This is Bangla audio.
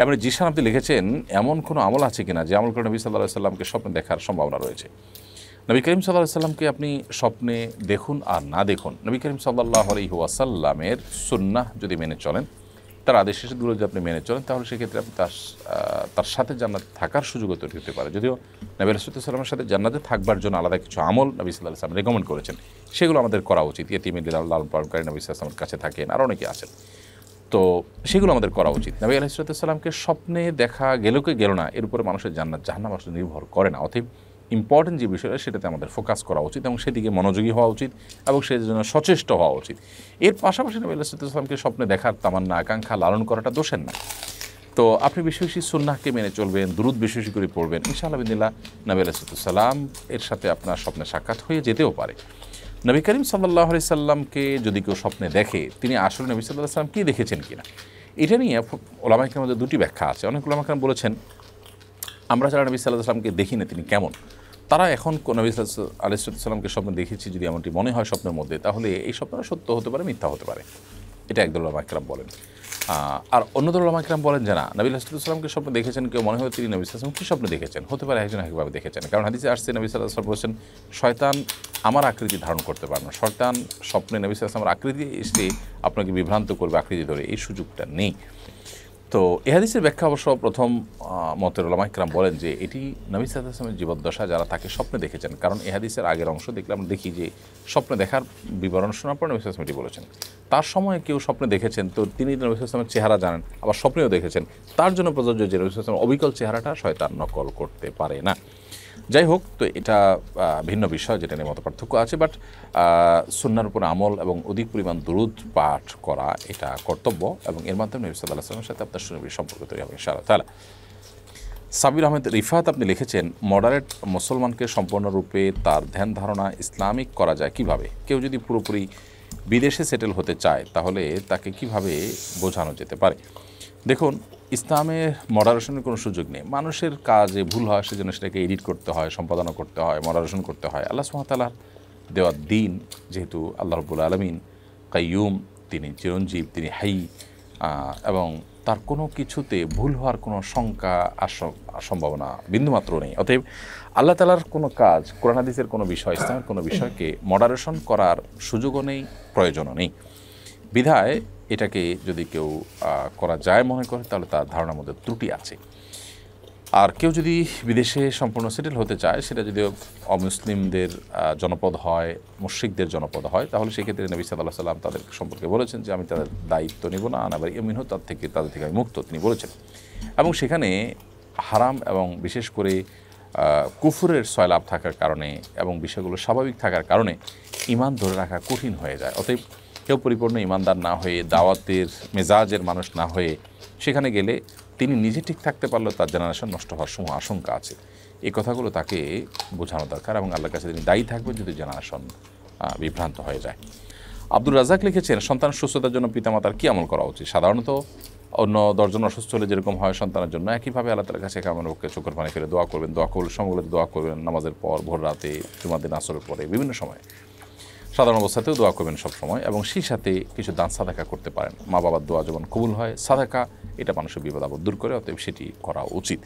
এবারে জিসান আপনি লিখেছেন এমন কোনো আমল আছে কিনা যে আমল করে নবী সাল্লাহ সাল্লামকে স্বপ্নে দেখার সম্ভাবনা রয়েছে নবী করিম সাল্লাহ সাল্লামকে আপনি স্বপ্নে দেখুন আর না দেখুন নবী করিম সাল্লাহ আলী ওয়াসাল্লামের সুন্নাহ যদি মেনে চলেন তার আদেশ সেগুলো যদি আপনি মেনে চলেন তাহলে সেক্ষেত্রে আপনি তার তার সাথে জান্নাত থাকার সুযোগও তৈরি হতে পারে যদিও নবী রসুল্লাহামের সাথে জান্নাতে থাকবার জন্য আলাদা কিছু আমল নবী সাল্লাহ সাল্লাম রেকমেন্ড করেছেন সেগুলো আমাদের করা উচিত ইয়েতিমিল্লা লালন পালনকারী নবী সাল্লামের কাছে থাকেন আর অনেকে আছেন তো সেগুলো আমাদের করা উচিত নবী আলাহিসাল্লামকে স্বপ্নে দেখা গেল কে গেল না এর উপরে মানুষের জান্নাত জাহান্নাম আসলে নির্ভর করে না অথব ইম্পর্টেন্ট যে বিষয়টা সেটাতে আমাদের ফোকাস করা উচিত এবং সেদিকে মনোযোগী হওয়া উচিত এবং সে জন্য সচেষ্ট হওয়া উচিত এর পাশাপাশি নবী আলাহিসাল্লামকে স্বপ্নে দেখার তামান্না আকাঙ্ক্ষা লালন করাটা দোষের না তো আপনি বেশি বেশি সুন্নাহকে মেনে চলবেন দ্রুত বেশি বেশি করে পড়বেন ইনশাআল্লাহ বিদিল্লা নবী আলাহিসাল্লাম এর সাথে আপনার স্বপ্নে সাক্ষাৎ হয়ে যেতেও পারে নবী করিম সাল্লাহ আলি সাল্লামকে যদি কেউ স্বপ্নে দেখে তিনি আসলে নবী সাল্লাহ সাল্লাম কী দেখেছেন কিনা এটা নিয়ে ওলামাইকের মধ্যে দুটি ব্যাখ্যা আছে অনেক ওলামাকাম বলেছেন আমরা যারা নবী সাল্লাহ সাল্লামকে দেখি না তিনি কেমন তারা এখন নবী সাল্লামকে স্বপ্ন দেখেছি যদি এমনটি মনে হয় স্বপ্নের মধ্যে তাহলে এই স্বপ্নটা সত্য হতে পারে মিথ্যা হতে পারে এটা একদল ওলামাইকরাম বলেন আর অন্য দল ওলামাইকরাম বলেন যে না নবী সাল্লামকে স্বপ্ন দেখেছেন কেউ মনে হয় তিনি নবী সাল্লাম কী স্বপ্ন দেখেছেন হতে পারে একজন একভাবে দেখেছেন কারণ হাদিসে আসছে নবী সাল্লাহ বলেছেন শয়তান আমার আকৃতি ধারণ করতে পারে না শয়তান স্বপ্নে নবী আমার আকৃতি এসে আপনাকে বিভ্রান্ত করবে আকৃতি ধরে এই সুযোগটা নেই তো এহাদিসের ব্যাখ্যা অবশ্য প্রথম মতের ওলামা ইকরাম বলেন যে এটি নবী সাদামের জীবদ্দশা যারা তাকে স্বপ্নে দেখেছেন কারণ এহাদিসের আগের অংশ দেখলে আমরা দেখি যে স্বপ্নে দেখার বিবরণ শোনার পর নবী সাদাম এটি বলেছেন তার সময়ে কেউ স্বপ্নে দেখেছেন তো তিনি নবী সালামের চেহারা জানেন আবার স্বপ্নেও দেখেছেন তার জন্য প্রযোজ্য যে নবী সালামের অবিকল চেহারাটা শয়তান নকল করতে পারে না যাই হোক তো এটা ভিন্ন বিষয় যেটা নিয়ে মত পার্থক্য আছে বাট সুন্নার উপর আমল এবং অধিক পরিমাণ দরুদ পাঠ করা এটা কর্তব্য এবং এর মাধ্যমে নবী সাল্লাহ সাথে আপনার সুন্দর সম্পর্ক তৈরি হবে ইনশাআল্লাহ তাহলে সাবির আহমেদ রিফাত আপনি লিখেছেন মডারেট মুসলমানকে সম্পূর্ণরূপে তার ধ্যান ধারণা ইসলামিক করা যায় কিভাবে কেউ যদি পুরোপুরি বিদেশে সেটেল হতে চায় তাহলে তাকে কিভাবে বোঝানো যেতে পারে দেখুন ইসলামে মডারেশনের কোনো সুযোগ নেই মানুষের কাজে ভুল হয় সেজন্য সেটাকে এডিট করতে হয় সম্পাদনা করতে হয় মডারেশন করতে হয় আল্লাহ সুহাতালার দেওয়ার দিন যেহেতু আল্লাহ রবুল আলমিন কাইয়ুম তিনি চিরঞ্জীব তিনি হাই এবং তার কোনো কিছুতে ভুল হওয়ার কোনো শঙ্কা সম্ভাবনা বিন্দুমাত্র নেই অতএব আল্লাহ তালার কোনো কাজ কোরআনাদিসের কোনো বিষয় ইসলামের কোনো বিষয়কে মডারেশন করার সুযোগও নেই প্রয়োজনও নেই বিধায় এটাকে যদি কেউ করা যায় মনে করে তাহলে তার ধারণার মধ্যে ত্রুটি আছে আর কেউ যদি বিদেশে সম্পূর্ণ সেটেল হতে চায় সেটা যদি অমুসলিমদের জনপদ হয় মুশ্রিকদের জনপদ হয় তাহলে সেক্ষেত্রে নবী সাদাল্লাহ সাল্লাম তাদের সম্পর্কে বলেছেন যে আমি তাদের দায়িত্ব নেব না আনাবার ইমিন তার থেকে তাদের থেকে আমি মুক্ত তিনি বলেছেন এবং সেখানে হারাম এবং বিশেষ করে কুফুরের সয়লাভ থাকার কারণে এবং বিষয়গুলো স্বাভাবিক থাকার কারণে ইমান ধরে রাখা কঠিন হয়ে যায় অতএব কেউ পরিপূর্ণ ইমানদার না হয়ে দাওয়াতের মেজাজের মানুষ না হয়ে সেখানে গেলে তিনি নিজে ঠিক থাকতে পারলেও তার জেনারেশন নষ্ট হওয়ার সময় আশঙ্কা আছে এই কথাগুলো তাকে বোঝানো দরকার এবং আল্লাহর কাছে তিনি দায়ী থাকবেন যদি জেনারেশন বিভ্রান্ত হয়ে যায় আব্দুল রাজাক লিখেছেন সন্তান সুস্থতার জন্য পিতামাতার কী আমল করা উচিত সাধারণত অন্য দশজন অসুস্থ হলে যেরকম হয় সন্তানের জন্য একইভাবে আল্লাহ তার কাছে কেমন রোগকে চোখের পানি ফেলে দোয়া করবেন দোয়া করলে সময়গুলোতে দোয়া করবেন নামাজের পর ভোর রাতে জুমাদিন আসরের পরে বিভিন্ন সময় সাধারণ অবস্থাতেও দোয়া করবেন সবসময় এবং সেই সাথে কিছু দান সাদাকা করতে পারেন মা বাবার দোয়া যেমন কবুল হয় সাদাকা এটা মানুষের বিপদ আপদ দূর করে অতএব সেটি করা উচিত